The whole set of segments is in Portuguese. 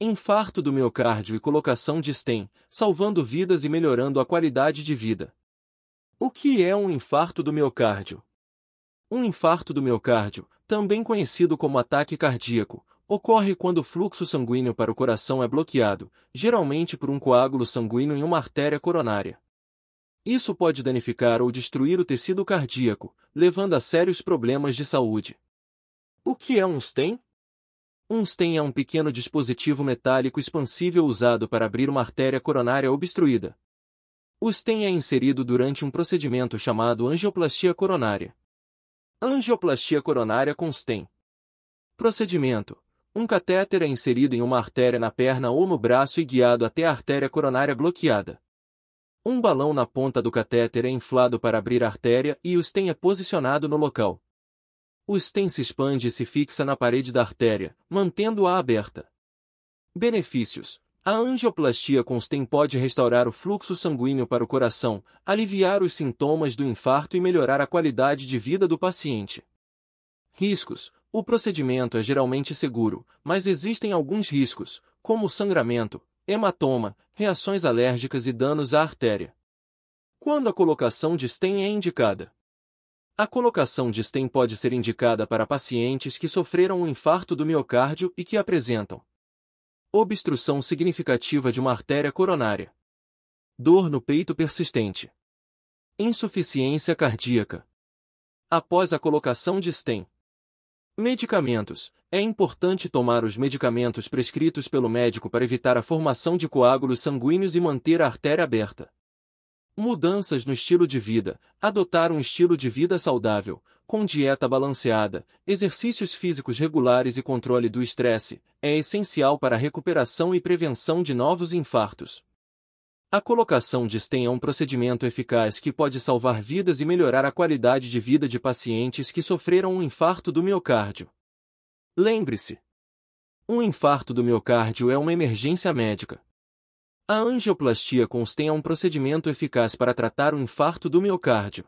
infarto do miocárdio e colocação de stem, salvando vidas e melhorando a qualidade de vida. O que é um infarto do miocárdio? Um infarto do miocárdio, também conhecido como ataque cardíaco, ocorre quando o fluxo sanguíneo para o coração é bloqueado, geralmente por um coágulo sanguíneo em uma artéria coronária. Isso pode danificar ou destruir o tecido cardíaco, levando a sérios problemas de saúde. O que é um stent? Uns têm é um pequeno dispositivo metálico expansível usado para abrir uma artéria coronária obstruída. Os têm é inserido durante um procedimento chamado angioplastia coronária. Angioplastia coronária com stem. Procedimento. Um catéter é inserido em uma artéria na perna ou no braço e guiado até a artéria coronária bloqueada. Um balão na ponta do catéter é inflado para abrir a artéria e o stem é posicionado no local. O stem se expande e se fixa na parede da artéria, mantendo-a aberta. Benefícios: A angioplastia com stem pode restaurar o fluxo sanguíneo para o coração, aliviar os sintomas do infarto e melhorar a qualidade de vida do paciente. Riscos: O procedimento é geralmente seguro, mas existem alguns riscos, como sangramento, hematoma, reações alérgicas e danos à artéria. Quando a colocação de stem é indicada? A colocação de stent pode ser indicada para pacientes que sofreram um infarto do miocárdio e que apresentam obstrução significativa de uma artéria coronária, dor no peito persistente, insuficiência cardíaca. Após a colocação de stent, medicamentos. É importante tomar os medicamentos prescritos pelo médico para evitar a formação de coágulos sanguíneos e manter a artéria aberta. Mudanças no estilo de vida. Adotar um estilo de vida saudável, com dieta balanceada, exercícios físicos regulares e controle do estresse, é essencial para a recuperação e prevenção de novos infartos. A colocação de stent é um procedimento eficaz que pode salvar vidas e melhorar a qualidade de vida de pacientes que sofreram um infarto do miocárdio. Lembre-se, um infarto do miocárdio é uma emergência médica, a angioplastia constém um procedimento eficaz para tratar o infarto do miocárdio.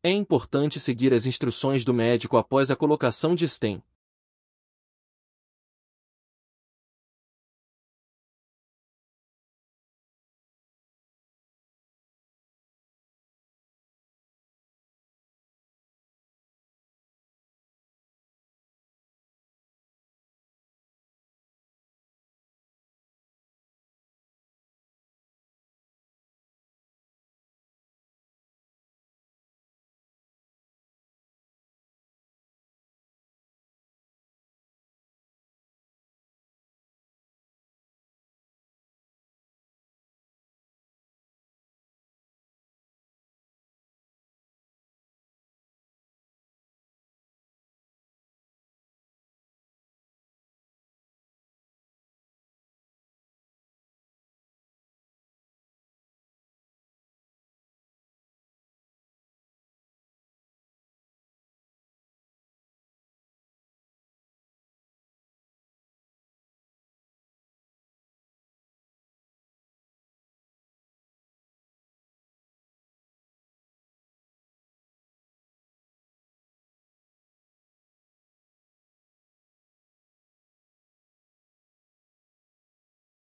É importante seguir as instruções do médico após a colocação de stent.